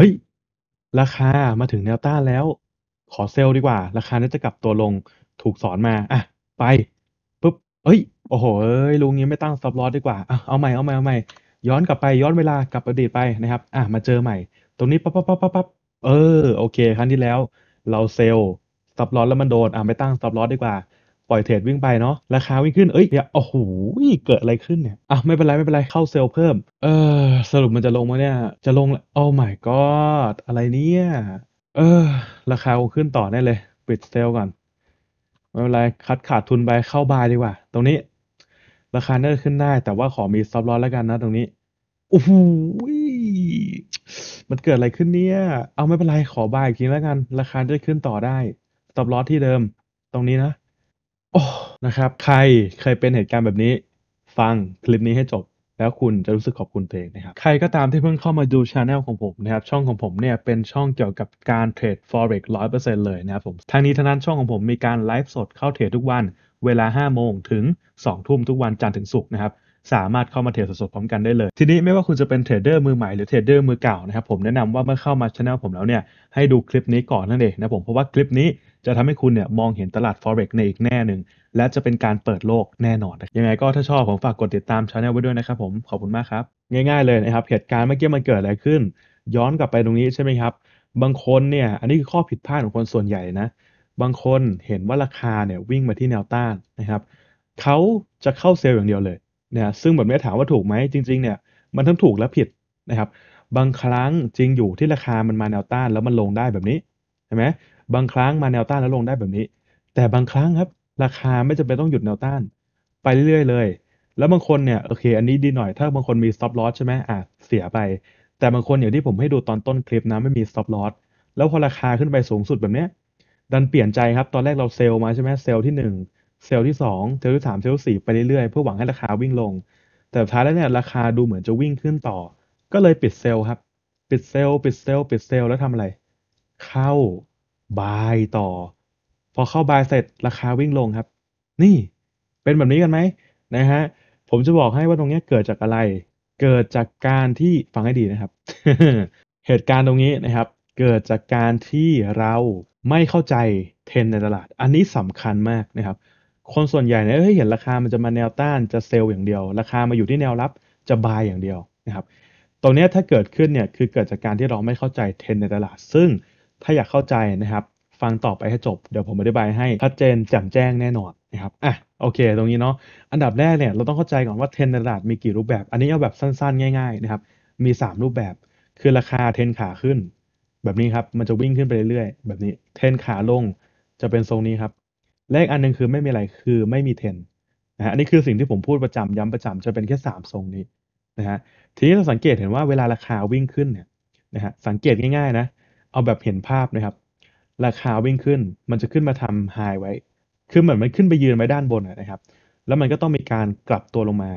เฮ้ย ราคามาถึงแนวต้านแล้ว ขอเซลล์ดีกว่า ราคาเนี่ยจะกลับตัวลง ถูกสอนมา อ่ะ ไปปุ๊บ เฮ้ย โอ้โหเอ้ย ลุงนี้ ไม่ตั้งซับลอสดีกว่า อ่ะ เอาใหม่ เอาใหม่ เอาใหม่ ย้อนกลับไป ย้อนเวลา กลับอดีตไปนะครับ อ่ะ มาเจอใหม่ ตรงนี้ปั๊บปั๊บปั๊บปั๊บเออ โอเคครั้งที่แล้ว เราเซลล์ซับลอสแล้วมันโดน อ่ะไม่ตั้งซับลอสดีกว่าปล่อยเทรดวิ่งไปเนาะราคาวิ่งขึ้นเอ้ยเนี่ยโอ้โหเกิดอะไรขึ้นเนี่ยอ่ะไม่เป็นไรไม่เป็นไรเข้าเซลล์เพิ่มเออ สรุปมันจะลงมาเนี่ย จะลงโอ้ my god อะไรเนี่ยเออ ราคาขึ้นต่อแน่เลย ปิดเซลล์ก่อนไม่เป็นไรคัดขาดทุนไปเข้าบายดีกว่าตรงนี้ ราคาน่าจะขึ้นได้แต่ว่าขอมีซับลอสแล้วกันนะตรงนี้โอ้โหมันเกิดอะไรขึ้นเนี่ยเอาไม่เป็นไรขอบายอีกทีแล้วกัน ราคาจะขึ้นต่อได้ซับลอสที่เดิม ตรงนี้นะนะครับใคร เคยเป็นเหตุการณ์แบบนี้ ฟังคลิปนี้ให้จบ แล้วคุณจะรู้สึกขอบคุณเองนะครับ ใครก็ตามที่เพิ่งเข้ามาดูช anel ของผมนะครับ ช่องของผมเนี่ยเป็นช่องเกี่ยวกับการเทรด forex 100%เลยนะครับผมทางนี้ทั้งนั้นช่องของผมมีการไลฟ์สดเข้าเทรดทุกวันเวลา 5 โมงถึง 2 ทุ่มทุกวันจันทร์ถึงศุกร์นะครับ สามารถเข้ามาเทรดสดๆ พร้อมกันได้เลย ทีนี้ไม่ว่าคุณจะเป็นเทรดเดอร์มือใหม่หรือเทรดเดอร์มือเก่านะครับผมแนะนำว่าเมื่อเข้ามาช anel ผมแล้วเนี่ยให้ดูคลิปนี้ก่อนนั่นเองนะผมเพราะว่าคลิปนี้จะทำให้คุณเนี่ยมองเห็นตลาด forex ในอีกแน่หนึ่ง และจะเป็นการเปิดโลกแน่นอน ยังไงก็ถ้าชอบผมฝากกดติดตามช anel ไว้ด้วยนะครับ ผม ขอบคุณมากครับ ง่ายๆเลยนะครับ เหตุการณ์เมื่อกี้มันเกิดอะไรขึ้น ย้อนกลับไปตรงนี้ใช่ไหมครับ บางคนเนี่ย อันนี้คือข้อผิดพลาดของคนส่วนใหญ่นะ บางคนเห็นว่าราคาเนี่ยวิ่งมาที่แนวต้านนะครับ เขาจะเข้าเซลล์อย่างเดียวเลยเนี่ย ซึ่งแบบนี้ถามว่าถูกไหม จริง ๆเนี่ย มันทั้งถูกและผิดนะครับ บางครั้งจริงอยู่ที่ราคามันมาแนวต้านแล้วมันลงได้แบบนี้ใช่ไหมบางครั้งมาแนวต้านแล้วลงได้แบบนี้ แต่บางครั้งครับ ราคาไม่จำเป็นต้องหยุดแนวต้าน ไปเรื่อยๆ เลย แล้วบางคนเนี่ยโอเค อันนี้ดีหน่อย ถ้าบางคนมี stop loss ใช่ไหมอ่ะเสียไป แต่บางคนอย่างที่ผมให้ดูตอนต้นคลิปนะไม่มี stop loss แล้วพอราคาขึ้นไปสูงสุดแบบเนี้ยดันเปลี่ยนใจครับ ตอนแรกเราเซลล์มาใช่ไหมเซลล์ที่ 1 เซลล์ที่ 2เซลล์ที่3เซลล์ที่4ไปเรื่อยๆ เพื่อหวังให้ราคาวิ่งลง แต่ท้ายแล้วเนี่ยราคาดูเหมือนจะวิ่งขึ้นต่อ ก็เลยปิดเซลล์ครับ ปิดเซลล์ปิดเซลล์ปิดเซลล์แล้วทำอะไร เข้าบายต่อ พอเข้าบายเสร็จราคาวิ่งลงครับ นี่ เป็นแบบนี้กันไหมนะฮะผมจะบอกให้ว่าตรงนี้เกิดจากอะไร เกิดจากการที่ฟังให้ดีนะครับ เหตุการณ์ตรงนี้นะครับ เกิดจากการที่เราไม่เข้าใจเทรนในตลาด อันนี้สำคัญมากนะครับ คนส่วนใหญ่เนี่ยเห็นราคา มันจะมาแนวต้านจะเซลล์อย่างเดียว ราคามาอยู่ที่แนวรับจะบายอย่างเดียวนะครับ ตรงนี้ถ้าเกิดขึ้นเนี่ยคือเกิดจากการที่เราไม่เข้าใจเทรนในตลาด ซึ่งถ้าอยากเข้าใจนะครับ ฟังต่อไปให้จบเดี๋ยวผมอธิบายให้ ชัดเจนแจ่มแจ้งแน่นอนนะครับ อ่ะ โอเค ตรงนี้เนาะ อันดับแรกเนี่ย เราต้องเข้าใจก่อนว่าเทรนตลาดมีกี่รูปแบบ อันนี้เอาแบบสั้นๆ ง่ายๆ นะครับ มี 3 รูปแบบ คือราคาเทรนขาขึ้น แบบนี้ครับ มันจะวิ่งขึ้นไปเรื่อยๆ แบบนี้ เทรนขาลง จะเป็นทรงนี้ครับเลขอันนึงคือไม่มีอะไร คือไม่มีเทรนนะฮะ อันนี้คือสิ่งที่ผมพูดประจำย้ำประจำจะเป็นแค่ 3ทรงนี้ นะฮะ ทีนี้เราสังเกตเห็นว่าเวลาราคาวิ่งขึ้นเนี่ยนะฮะสังเกตง่ายๆนะเอาแบบเห็นภาพนะครับ ราคาวิ่งขึ้น มันจะขึ้นมาทำไฮไว้ คือเหมือนมันขึ้นไปยืนไว้ด้านบนนะครับ แล้วมันก็ต้องมีการกลับตัวลงมา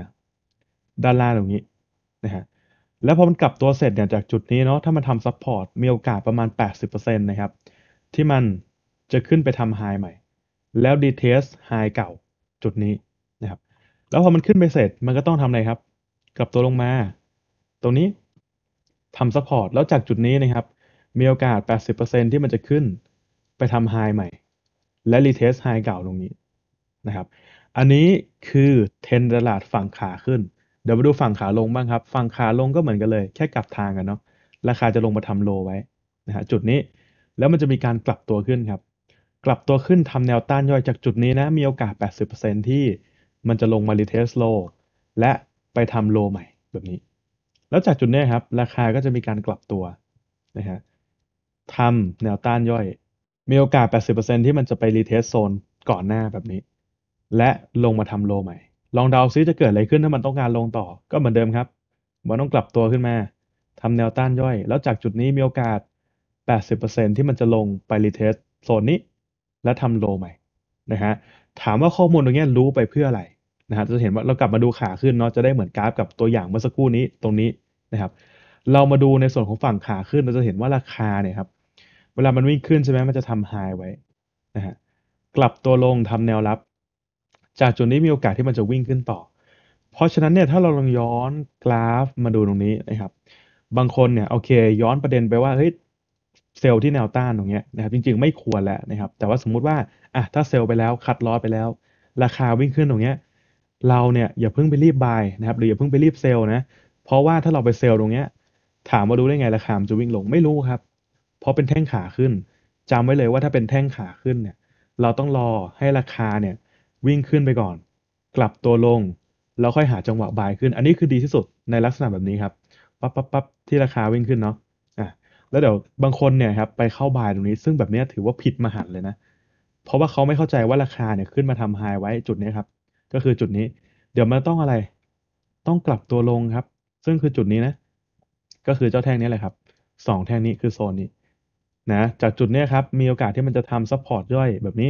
ด้านล่างตรงนี้นะฮะ แล้วพอมันกลับตัวเสร็จเนี่ย จากจุดนี้เนาะ ถ้ามันทำซับพอร์ต มีโอกาสประมาณ 80%นะครับ ที่มันจะขึ้นไปทำไฮใหม่ แล้วดีเทสไฮเก่าจุดนี้นะครับ แล้วพอมันขึ้นไปเสร็จ มันก็ต้องทำอะไรครับ กลับตัวลงมา ตรงนี้ทำซัพพอร์ต แล้วจากจุดนี้นะครับมีโอกาส 80%ที่มันจะขึ้นไปทำไฮใหม่ และรีเทสไฮเก่าตรงนี้นะครับ อันนี้คือเทรนตลาดฝั่งขาขึ้น เดี๋ยวมาดูฝั่งขาลงบ้างครับ ฝั่งขาลงก็เหมือนกันเลย แค่กลับทางกันเนาะ ราคาจะลงมาทำโล ไว้นะฮะจุดนี้ แล้วมันจะมีการกลับตัวขึ้นครับ กลับตัวขึ้นทำแนวต้านย่อยจากจุดนี้นะ มีโอกาส 80%ที่มันจะลงมารีเทสโลและไปทำโลใหม่แบบนี้ แล้วจากจุดนี้ครับ ราคาก็จะมีการกลับตัวนะฮะทำ แนวต้านย่อย มีโอกาส 80%ที่มันจะไปรีเทสโซนก่อนหน้าแบบนี้ และลงมาทำโลใหม่ ลองเดาซิจะเกิดอะไรขึ้นถ้ามันต้องการลงต่อก็เหมือนเดิมครับ มันต้องกลับตัวขึ้นมา ทำแนวต้านย่อย แล้วจากจุดนี้มีโอกาส 80%ที่มันจะลงไปรีเทสโซนนี้ และทำโลใหม่นะฮะ ถามว่าข้อมูลตรงนี้รู้ไปเพื่ออะไรนะฮะ จะเห็นว่าเรากลับมาดูขาขึ้นเนาะจะได้เหมือนกราฟกับตัวอย่างเมื่อสักครู่นี้ตรงนี้นะครับเรามาดูในส่วนของฝั่งขาขึ้น เราจะเห็นว่าราคา เนี่ยครับ เวลา มันวิ่งขึ้นใช่ไหม มันจะทำไฮไว้ นะฮะ กลับตัวลงทำแนวรับ จากจุดนี้มีโอกาสที่มันจะวิ่งขึ้นต่อ เพราะฉะนั้นเนี่ย ถ้าเราลองย้อนกราฟมาดูตรงนี้นะครับ บางคนเนี่ย โอเค ย้อนประเด็นไปว่า เฮ้ย เซลล์ที่แนวต้านตรงเนี้ยนะครับ จริงๆ ไม่ควรแล้วนะครับ แต่ว่าสมมุติว่า อ่ะ ถ้าเซลล์ไปแล้วคัดลอไปแล้ว ราคาวิ่งขึ้นตรงเนี้ย เราเนี่ยอย่าเพิ่งไปรีบบายนะครับ หรืออย่าเพิ่งไปรีบเซลล์นะ เพราะว่าถ้าเราไปเซลล์ตรงเนี้ยถามว่ารู้ได้ไงราคามันจะวิ่งลงไม่รู้ครับเพราะเป็นแท่งขาขึ้นจำไว้เลยว่าถ้าเป็นแท่งขาขึ้นเนี่ย เราต้องรอให้ราคาเนี่ย วิ่งขึ้นไปก่อน กลับตัวลงแล้วค่อยหาจังหวะบายขึ้น อันนี้คือดีที่สุดในลักษณะแบบนี้ครับปั๊บปั๊บปั๊บที่ราคาวิ่งขึ้นเนาะอ่ะแล้วเดี๋ยวบางคนเนี่ยครับ ไปเข้าบายตรงนี้ซึ่งแบบนี้ถือว่าผิดมหันเลยนะเพราะว่าเขาไม่เข้าใจว่าราคาเนี่ยขึ้นมาทำไฮไว้จุดนี้ครับ ก็คือจุดนี้ เดี๋ยวมันต้องอะไร ต้องกลับตัวลงครับ ซึ่งคือจุดนี้นะก็คือเจ้าแท่งนี้แหละครับสองแท่งนี้คือโซนนี้นะ จากจุดนี้ครับ มีโอกาสที่มันจะทำซัพพอร์ตย่อยแบบนี้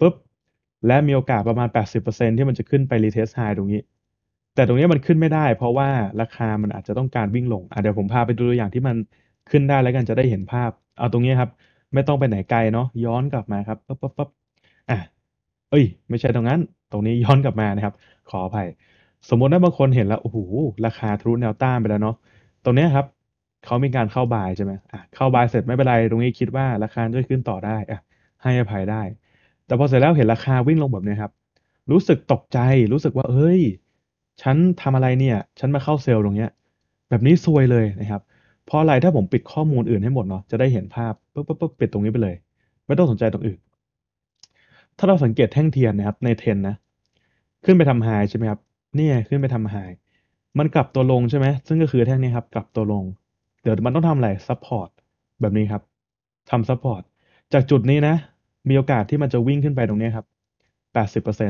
ปุ๊บ และมีโอกาสประมาณ 80%ที่มันจะขึ้นไปรีเทสไฮตรงนี้ แต่ตรงนี้มันขึ้นไม่ได้เพราะว่าราคามันอาจจะต้องการวิ่งลง เดี๋ยวผมพาไปดูตัวอย่างที่มันขึ้นได้แล้วกันจะได้เห็นภาพ เอาตรงนี้ครับไม่ต้องไปไหนไกลเนาะย้อนกลับมาครับปุ๊บปุ๊บปุ๊บอ่ะ เอ้ยไม่ใช่ตรงนั้น ตรงนี้ย้อนกลับมานะครับ ขออภัย สมมติว่าบางคนเห็นแล้วโอ้โหราคาทะลุแนวต้านไปแล้วเนาะตรงนี้ครับเขามีการเข้าบายใช่ไหมอ่ะเข้าบายเสร็จไม่เป็นไรตรงนี้คิดว่าราคาจะขึ้นต่อได้อ่ะให้อภัยได้ แต่พอเสร็จแล้วเห็นราคาวิ่งลงแบบนี้ครับรู้สึกตกใจรู้สึกว่าเอ้ย ฉันทำอะไรเนี่ยฉันมาเข้าเซลล์ตรงเนี้ย แบบนี้ซวยเลยนะครับ เพราะอะไรถ้าผมปิดข้อมูลอื่นให้หมด เนาะจะได้เห็นภาพปุ๊บปุ๊บปุ๊บปิดตรงนี้ไปเลย ไม่ต้องสนใจตรงอื่น ถ้าเราสังเกตแท่งเทียนนะครับในเทนนะขึ้นไปทำหายใช่ไหมครับเนี่ยขึ้นไปทำหายมันกลับตัวลงใช่ไหมซึ่งก็คือแท่งนี้ ครับ กลับตัวลง เดี๋ยวมันต้องทำอะไรซัพพอร์ตแบบนี้ครับทำซัพพอร์ตจากจุดนี้นะ มีโอกาสที่มันจะวิ่งขึ้นไปตรงนี้ครับ 80%ซ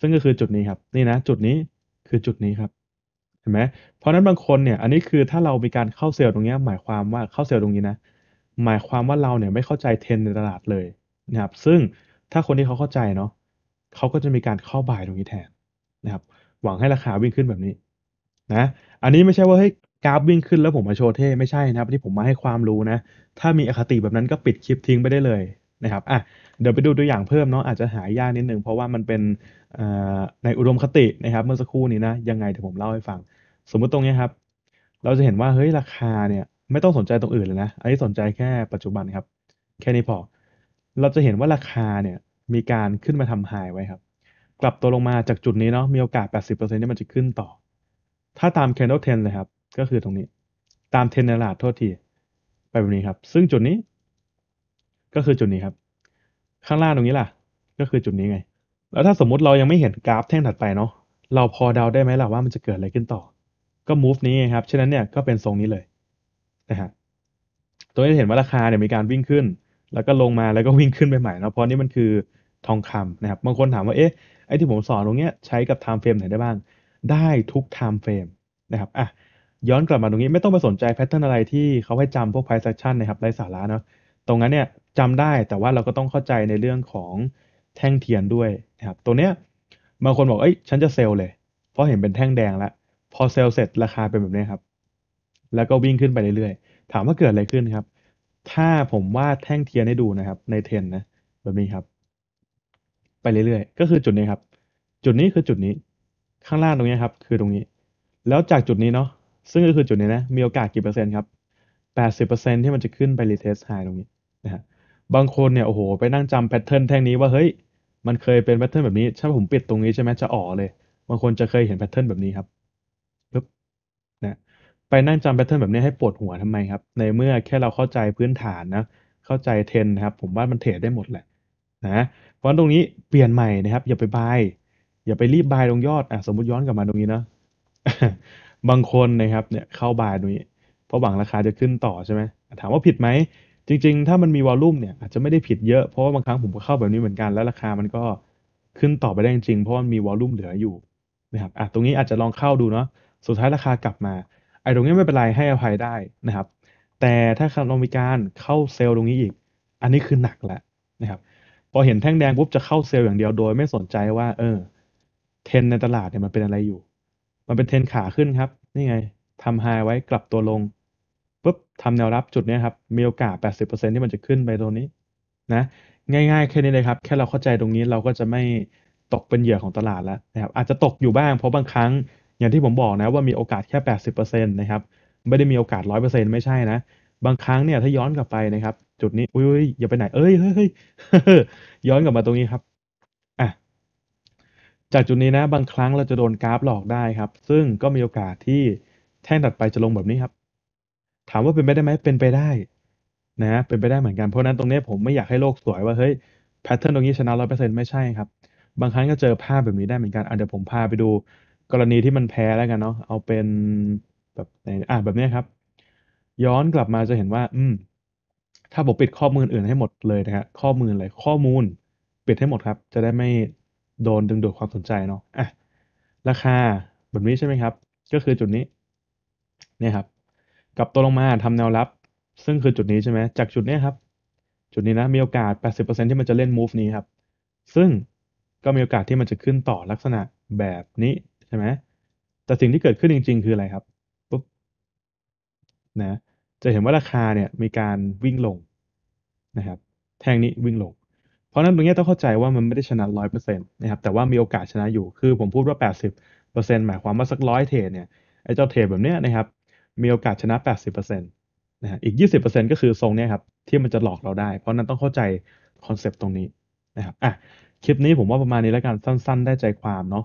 ซึ่งก็คือจุดนี้ครับนี่นะ จุดนี้คือจุดนี้ครับเห็นไหมเพราะนั้นบางคนเนี่ย อันนี้คือถ้าเรามีการเข้าเซลล์ตรงนี้ หมายความว่าเข้าเซลล์ตรงนี้นะหมายความว่าเราเนี่ยไม่เข้าใจเทรนในตลาดเลยนะครับซึ่งถ้าคนที่เขาเข้าใจเนาะเขาก็จะมีการเข้าบ่ายตรงนี้แทนนะครับหวังให้ราคาวิ่งขึ้นแบบนี้นะ อันนี้ไม่ใช่ว่าเฮ้ยกราฟวิ่งขึ้นแล้วผมมาโชว์เท่ไม่ใช่นะครับที่ผมมาให้ความรู้นะ ถ้ามีอคติแบบนั้นก็ปิดคลิปทิ้งไปได้เลยนะครับอ่ะเดี๋ยวไปดูตัวอย่างเพิ่มเนาะอาจจะหายากนิดนึงเพราะว่ามันเป็นในอุดมคตินะครับเมื่อสักครู่นี้นะยังไงเดี๋ยวผมเล่าให้ฟัง สมมุติตรงนี้ครับเราจะเห็นว่าเฮ้ยราคาเนี่ยไม่ต้องสนใจตรงอื่นเลยนะอันนี้สนใจแค่ปัจจุบันครับ แค่นี้พอ เราจะเห็นว่าราคาเนี่ยมีการขึ้นมาทำไฮไว้ครับ กลับตัวลงมาจากจุดนี้เนาะมีโอกาส80%ที่มันจะขึ้นต่อถ้าตาม candle ten เลยครับ ก็คือตรงนี้ ตาม ten ในตลาดโทษที ไปแบบนี้ครับ ซึ่งจุดนี้ ก็คือจุดนี้ครับ ข้างล่างตรงนี้ล่ะ ก็คือจุดนี้ไง แล้วถ้าสมมุติเรายังไม่เห็นกราฟแท่งถัดไปเนาะ เราพอเดาได้ไหมล่ะว่ามันจะเกิดอะไรขึ้นต่อ ก็ move นี้ครับ ฉะนั้นเนี่ยก็เป็นทรงนี้เลย นะฮะตัวนี้เห็นว่าราคาเนี่ยมีการวิ่งขึ้น แล้วก็ลงมาแล้วก็วิ่งขึ้นไปใหม่เนาะเพราะนี่มันคือทองคำนะครับ บางคนถามว่า เอ๊ะ ไอ้ที่ผมสอนตรงเนี้ยใช้กับ time frame ไหนได้บ้างได้ทุก time frame นะครับ อ่ะ ย้อนกลับมาตรงนี้ไม่ต้องไปสนใจแพทเทิร์นอะไรที่เขาให้จำพวก price action นะครับไร้สาระเนาะ ตรงนั้นเนี่ยจำได้แต่ว่าเราก็ต้องเข้าใจในเรื่องของแท่งเทียนด้วยนะครับ ตัวเนี้ยบางคนบอก เอ้ย ฉันจะเซลเลย เพราะเห็นเป็นแท่งแดงแล้ว พอเซลเสร็จราคาเป็นแบบนี้ครับ แล้วก็วิ่งขึ้นไปเรื่อยๆ ถามว่าเกิดอะไรขึ้นครับ ถ้าผมวาดแท่งเทียนให้ดูนะครับ ในเทนนะ แบบนี้ครับ ไปเรื่อยๆ ก็คือจุดนี้ครับ จุดนี้คือจุดนี้ข้างล่างตรงนี้ครับคือตรงนี้ แล้วจากจุดนี้เนาะซึ่งก็คือจุดนี้นะมีโอกาสกี่เปอร์เซ็นต์ครับแปดสิบเปอร์เซ็นที่มันจะขึ้นไปรีเทสไฮตรงนี้นะฮะบางคนเนี่ยโอ้โหไปนั่งจำแพทเทิร์นแท่งนี้ว่าเฮ้ยมันเคยเป็นแพทเทิร์นแบบนี้ ถ้าผมปิดตรงนี้ใช่ไหมจะอ๋อเลย บางคนจะเคยเห็นแพทเทิร์นแบบนี้ครับปึ๊บนะไปนั่งจำแพทเทิร์นแบบนี้ให้ปวดหัวทำไมครับในเมื่อแค่เราเข้าใจพื้นฐานนะเข้าใจเทรนนะครับผมว่ามันเทรดได้หมดแหละนะเพราะตรงนี้เปลี่ยนใหม่นะครับอย่าไปบายอย่าไปรีบบายลงยอดอ่ะสมมติย้อนกลับมาตรงนี้นะบางคนนะครับเนี่ยเข้าบายตรงนี้ เพราะหวังราคาจะขึ้นต่อใช่ไหม ถามว่าผิดไหม จริงๆ ถ้ามันมีวอลลุ่มเนี่ยอาจจะไม่ได้ผิดเยอะ เพราะว่าบางครั้งผมก็เข้าแบบนี้เหมือนกันแล้วราคามันก็ขึ้นต่อไปได้จริงๆ เพราะมันมีวอลลุ่มเหลืออยู่นะครับอ่ะตรงนี้อาจจะลองเข้าดูเนาะ สุดท้ายราคากลับมาไอ้ตรงนี้ไม่เป็นไรให้อภัยได้นะครับ แต่ถ้าเรามีการเข้าเซลล์ตรงนี้อีก อันนี้คือหนักแหละนะครับ พอเห็นแท่งแดงปุ๊บจะเข้าเซลล์อย่างเดียวโดย ไม่สนใจว่าเออเทนในตลาดเนี่ยมันเป็นอะไรอยู่ มันเป็นเทนขาขึ้นครับ นี่ไงทำไฮไว้กลับตัวลงปุ๊บทำแนวรับจุดนี้ครับ มีโอกาส 80%ที่มันจะขึ้นไปตรงนี้ นะ ง่ายๆแค่นี้เลยครับ แค่เราเข้าใจตรงนี้เราก็จะไม่ตกเป็นเหยื่อของตลาดแล้วนะครับ อาจจะตกอยู่บ้างเพราะบางครั้งอย่างที่ผมบอกนะ ว่ามีโอกาสแค่ 80%นะครับไม่ได้มีโอกาส 100%ไม่ใช่นะ บางครั้งเนี่ยถ้าย้อนกลับไปนะครับ จุดนี้อุ้ยอย่าไปไหน เอ้ยเฮ้ย ย้อนกลับมาตรงนี้ครับจากจุดนี้นะบางครั้งเราจะโดนกราฟหลอกได้ครับ ซึ่งก็มีโอกาสที่แท่งถัดไปจะลงแบบนี้ครับ ถามว่าเป็นไปได้ไหมเป็นไปได้ นะเป็นไปได้เหมือนกันเพราะนั้นตรงนี้ผมไม่อยากให้โลกสวย ว่าเฮ้ยแพทเทิร์นตรงนี้ชนะร้อยเปอร์เซ็นต์ไม่ใช่ครับบางครั้งก็เจอภาพแบบนี้ได้เหมือนกันเดี๋ยวผมพาไปดู กรณีที่มันแพ้แล้วกันเนาะเอาเป็นแบบอ่ะแบบนี้ครับ ย้อนกลับมาจะเห็นว่า อืม ถ้าผมปิดข้อมูลอื่นให้หมดเลยนะฮะข้อมูลอะไรข้อมูลปิดให้หมดครับ จะได้ไม่โดนดึงดูดความสนใจเนาะอ่ะราคาแบบนี้ใช่ไหมครับ ก็คือจุดนี้ เนี่ยครับกับตัวลงมาทำแนวรับ ซึ่งคือจุดนี้ใช่ไหมจากจุดนี้ครับ จุดนี้นะมีโอกาส 80%ที่มันจะเล่น move นี้ครับ ซึ่งก็มีโอกาสที่มันจะขึ้นต่อลักษณะแบบนี้ ใช่ไหม แต่สิ่งที่เกิดขึ้นจริงๆ คืออะไรครับ ปุ๊บ นะ จะเห็นว่าราคาเนี่ยมีการวิ่งลงนะครับ แท่งนี้วิ่งลงเพราะนั้นตรงนี้ต้องเข้าใจว่ามันไม่ได้ชนะร้อยเปอร์เซ็นต์นะครับแต่ว่ามีโอกาสชนะอยู่คือผมพูดว่าแปดสิบเปอร์เซ็นต์หมายความว่าสักร้อยเทรดเนี่ยไอ้เจ้าเทรดแบบเนี้ยนะครับมีโอกาสชนะแปดสิบเปอร์เซ็นต์นะฮะอีกยี่สิบเปอร์เซ็นต์ก็คือทรงเนี้ยครับที่มันจะหลอกเราได้เพราะนั้นต้องเข้าใจคอนเซปต์ตรงนี้นะครับอ่ะคลิปนี้ผมว่าประมาณนี้แล้วกันสั้นๆ ได้ใจความเนาะ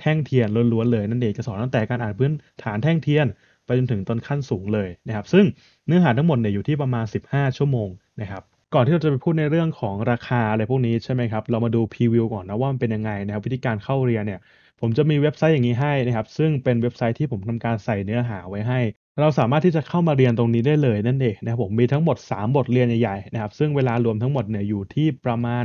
แท่งเทียนล้วนๆเลยนั่นเองจะสอนตั้งแต่การอ่านพื้นฐานแท่งเทียน ไปจนถึงตอนขั้นสูงเลยนะครับซึ่งเนื้อหาทั้งหมดเนี่ยอยู่ที่ประมาณ 15 ชั่วโมงนะครับก่อนที่เราจะไปพูดในเรื่องของราคาอะไรพวกนี้ใช่ไหมครับเรามาดูพรีวิวก่อนนะว่ามันเป็นยังไงนะครับวิธีการเข้าเรียนเนี่ยผมจะมีเว็บไซต์อย่างนี้ให้นะครับซึ่งเป็นเว็บไซต์ที่ผมทำการใส่เนื้อหาไว้ให้ เราสามารถที่จะเข้ามาเรียนตรงนี้ได้เลยนั่นเองนะครับผมมีทั้งหมด 3 บทเรียนใหญ่ๆนะครับซึ่งเวลารวมทั้งหมดเนี่ยอยู่ที่ประมาณ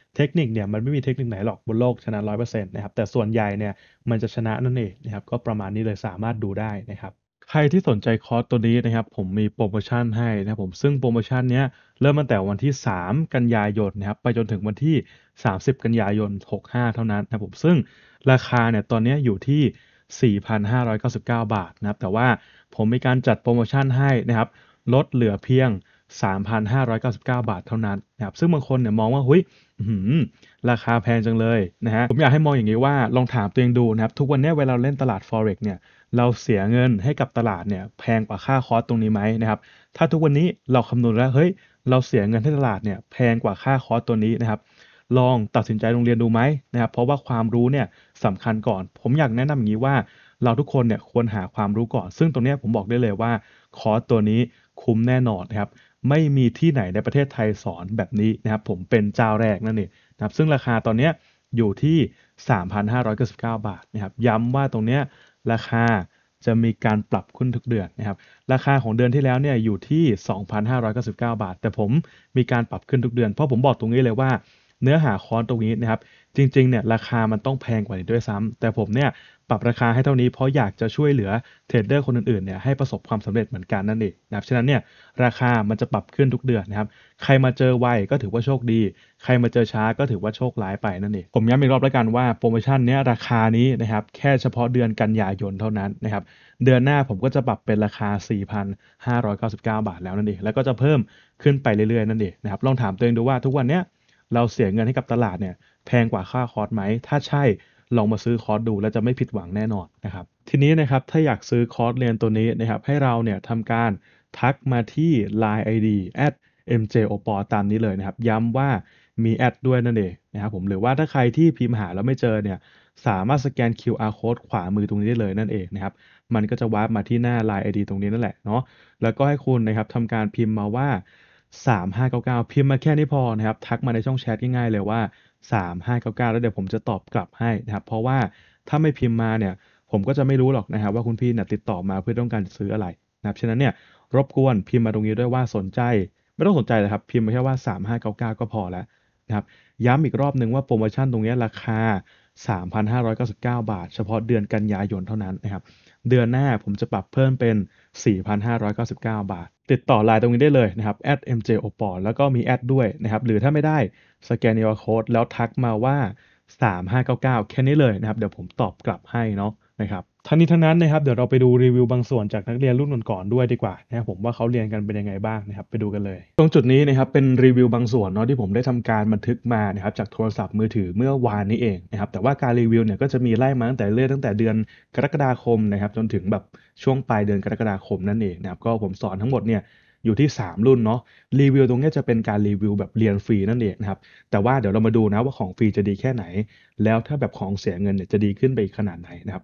เทคนิคเนี่ยมันไม่มีเทคนิคไหนหรอก บนโลก ชนะร้อยเปอร์เซ็นต์นะครับแต่ส่วนใหญ่เนี่ยมันจะชนะนั่นเองนะครับก็ประมาณนี้เลยสามารถดูได้นะครับใครที่สนใจคอร์สตัวนี้นะครับผมมีโปรโมชั่นให้นะครับผมซึ่งโปรโมชั่นเนี้ยเริ่มตั้งแต่วันที่ 3 กันยายนนะครับไปจนถึงวันที่ 30 กันยายน65 เท่านั้นนะครับผมซึ่งราคาเนี่ยตอนนี้อยู่ที่ 4,599 บาทนะครับแต่ว่าผมมีการจัดโปรโมชั่นให้นะครับลดเหลือเพียง3,599 บาทเท่านั้นนะครับซึ่งบางคนเนี่ยมองว่าหุ้ยราคาแพงจังเลยนะฮะผมอยากให้มองอย่างนี้ว่าลองถามตัวเองดูนะครับ ทุกวันนี้เวลาเล่นตลาด forex เนี่ย เราเสียเงินให้กับตลาดเนี่ยแพงกว่าค่าคอรสตรงนี้ไหมนะครับถ้าทุกวันนี้เราคำนวณแล้วเฮ้ยเราเสียเงินให้ตลาดเนี่ยแพงกว่าค่าคอรสตัวนี้นะครับลองตัดสินใจโรงเรียนดูไหมนะครับเพราะว่าความรู้เนี่ยสำคัญก่อน ผมอยากแนะนำอย่างนี้ว่าเราทุกคนเนี่ยควรหาความรู้ก่อนซึ่งตรงนี้ผมบอกได้เลยว่าคอร์สตัวนี้คุ้มแน่นอนนะครับไม่มีที่ไหนในประเทศไทยสอนแบบนี้นะครับผมเป็นเจ้าแรกนั่นเองนะครับซึ่งราคาตอนนี้อยู่ที่ 3,599 บาทนะครับย้ำว่าตรงนี้ราคาจะมีการปรับขึ้นทุกเดือนนะครับราคาของเดือนที่แล้วเนี่ยอยู่ที่ 2,599 บาท แต่ผมมีการปรับขึ้นทุกเดือนเพราะผมบอกตรงนี้เลยว่าเนื้อหาคอร์สตรงนี้นะครับ จริงๆ เนี่ย ราคามันต้องแพงกว่านี้ด้วยซ้ำ แต่ผมเนี่ยปรับราคาให้เท่านี้เพราะอยากจะช่วยเหลือเทรดเดอร์คนอื่นๆ เนี่ยให้ประสบความสำเร็จเหมือนกันนั่นเองนะครับฉะนั้นเนี่ยราคามันจะปรับขึ้นทุกเดือนนะครับ ใครมาเจอไว ก็ถือว่าโชคดี ใครมาเจอช้าก็ถือว่าโชคร้ายไปนั่นเอง ผมย้ำอีกรอบแล้วกันว่าโปรโมชั่นเนี้ยราคานี้นะครับ แค่เฉพาะเดือนกันยายนเท่านั้นนะครับ เดือนหน้าผมก็จะปรับเป็นราคา 4,599 บาทแล้วนั่นเอง แล้วก็จะเพิ่มขึ้นไปเรื่อยๆนั่นเองนะครับลองถามตัวเองดูว่าทุกวันเนี้ยเราเสียเงินให้กับตลาดเนี่ย แพงกว่าค่าคอร์สไหม ถ้าใช่ ลองมาซื้อคอร์สดูแล้วจะไม่ผิดหวังแน่นอนนะครับ ทีนี้นะครับถ้าอยากซื้อคอร์สเรียนตัวนี้นะครับ ให้เราเนี่ยทำการทักมาที่ Line ID at mjop ตามนี้เลยนะครับ ย้ำว่ามีแอดด้วยนั่นเองนะครับผม หรือว่าถ้าใครที่พิมพ์หาแล้วไม่เจอเนี่ยสามารถสแกน QR code ขวามือตรงนี้ได้เลยนั่นเองนะครับ มันก็จะวาร์ปมาที่หน้า Line ID ตรงนี้นั่นแหละเนาะ แล้วก็ให้คุณนะครับทำการพิมพ์มาว่า3599พิมพ์มาแค่นี้พอนะครับทักมาในช่องแชทง่ายๆเลยว่า3599แล้วเดี๋ยวผมจะตอบกลับให้นะครับเพราะว่าถ้าไม่พิมพ์มาเนี่ย ผมก็จะไม่รู้หรอกนะครับ ว่าคุณพี่น่ะติดต่อมาเพื่อต้องการซื้ออะไรนะครับฉะนั้นเนี่ย รบกวนพิมพ์มาตรงนี้ด้วยว่าสนใจไม่ต้องสนใจเลยครับพิมพ์มาแค่ว่า3599 ก็พอแล้วนะครับย้ำอีกรอบหนึ่งว่าโปรโมชั่นตรงนี้ราคา 3,599 บาท เฉพาะเดือนกันยายนเท่านั้นนะครับเดือนหน้าผมจะปรับเพิ่มเป็น 4,599 บาท ติดต่อไลน์ตรงนี้ได้เลยนะครับ m j o p o r แล้วก็มีแอดด้วยนะครับหรือถ้าไม่ได้ สแกน QR code แล้วทักมาว่า 3599 แค่นี้เลยนะครับเดี๋ยวผมตอบกลับให้เนาะะครับทั้งนี้ทั้งนั้นนะครับเดี๋ยวเราไปดูรีวิวบางส่วนจากนักเรียนรุ่นก่อนๆด้วยดีกว่านะครับผมว่าเขาเรียนกันเป็นยังไงบ้างนะครับไปดูกันเลยตรงจุดนี้นะครับเป็นรีวิวบางส่วนเนาะที่ผมได้ทำการบันทึกมานะครับจากโทรศัพท์มือถือเมื่อวานนี้เองนะครับแต่ว่าการรีวิวเนี่ยก็จะมีไล่มาตั้งแต่เรื่อยตั้งแต่เดือนกรกฎาคมนะครับจนถึงแบบช่วงปลายเดือนกรกฎาคมนั่นเองนะครับก็ผมสอนทั้งหมดเนี่ยอยู่ที่3รุ่นเนาะรีวิวตรงนี้จะเป็นการรีวิวแบบเรียนฟรีนั่นเองนะครับแต่ว่าเดี๋ยวเรามาดูนะว่าของฟรีจะดีแค่ไหน แล้วถ้าแบบของเสียเงินเนี่ยจะดีขึ้นไปขนาดไหนนะครับ